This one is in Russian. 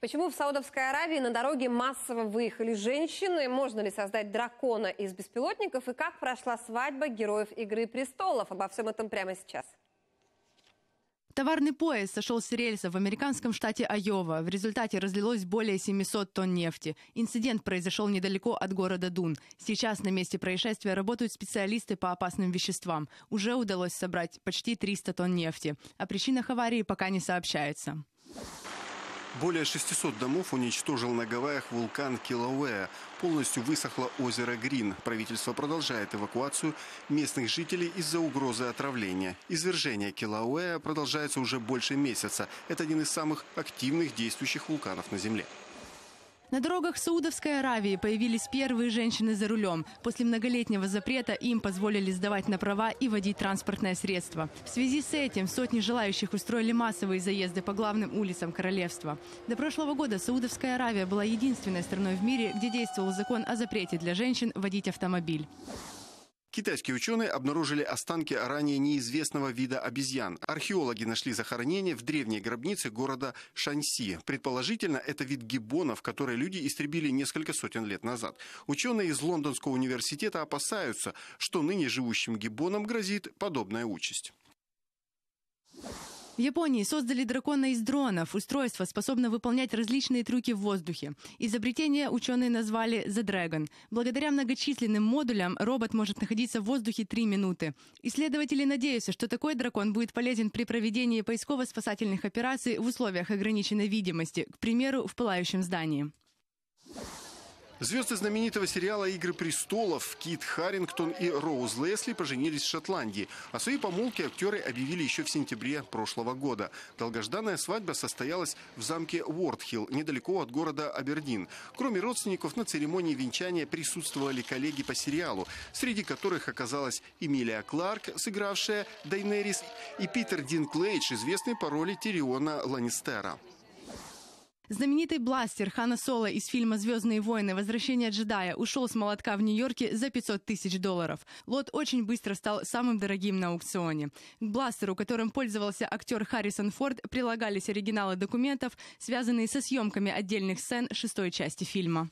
Почему в Саудовской Аравии на дороге массово выехали женщины? Можно ли создать дракона из беспилотников? И как прошла свадьба героев «Игры престолов»? Обо всем этом прямо сейчас. Товарный поезд сошел с рельса в американском штате Айова. В результате разлилось более 700 тонн нефти. Инцидент произошел недалеко от города Дун. Сейчас на месте происшествия работают специалисты по опасным веществам. Уже удалось собрать почти 300 тонн нефти. О причинах аварии пока не сообщается. Более 600 домов уничтожил на Гавайях вулкан Килауэа. Полностью высохло озеро Грин. Правительство продолжает эвакуацию местных жителей из-за угрозы отравления. Извержение Килауэа продолжается уже больше месяца. Это один из самых активных действующих вулканов на Земле. На дорогах Саудовской Аравии появились первые женщины за рулем. После многолетнего запрета им позволили сдавать на права и водить транспортное средство. В связи с этим сотни желающих устроили массовые заезды по главным улицам королевства. До прошлого года Саудовская Аравия была единственной страной в мире, где действовал закон о запрете для женщин водить автомобиль. Китайские ученые обнаружили останки ранее неизвестного вида обезьян. Археологи нашли захоронение в древней гробнице города Шанси. Предположительно, это вид гиббонов, которые люди истребили несколько сотен лет назад. Ученые из Лондонского университета опасаются, что ныне живущим гиббонам грозит подобная участь. В Японии создали дракона из дронов. Устройство способно выполнять различные трюки в воздухе. Изобретение ученые назвали The Dragon. Благодаря многочисленным модулям робот может находиться в воздухе три минуты. Исследователи надеются, что такой дракон будет полезен при проведении поисково-спасательных операций в условиях ограниченной видимости, к примеру, в пылающем здании. Звезды знаменитого сериала «Игры престолов» Кит Харрингтон и Роуз Лесли поженились в Шотландии. О а своей помолвке актеры объявили еще в сентябре прошлого года. Долгожданная свадьба состоялась в замке Уордхилл, недалеко от города Абердин. Кроме родственников, на церемонии венчания присутствовали коллеги по сериалу, среди которых оказалась Эмилия Кларк, сыгравшая Дайнерис, и Питер Динклейдж, известный по роли Тириона Ланнистера. Знаменитый бластер Хана Соло из фильма «Звездные войны. Возвращение джедая» ушел с молотка в Нью-Йорке за 500 тысяч долларов. Лот очень быстро стал самым дорогим на аукционе. К бластеру, которым пользовался актер Харрисон Форд, прилагались оригиналы документов, связанные со съемками отдельных сцен шестой части фильма.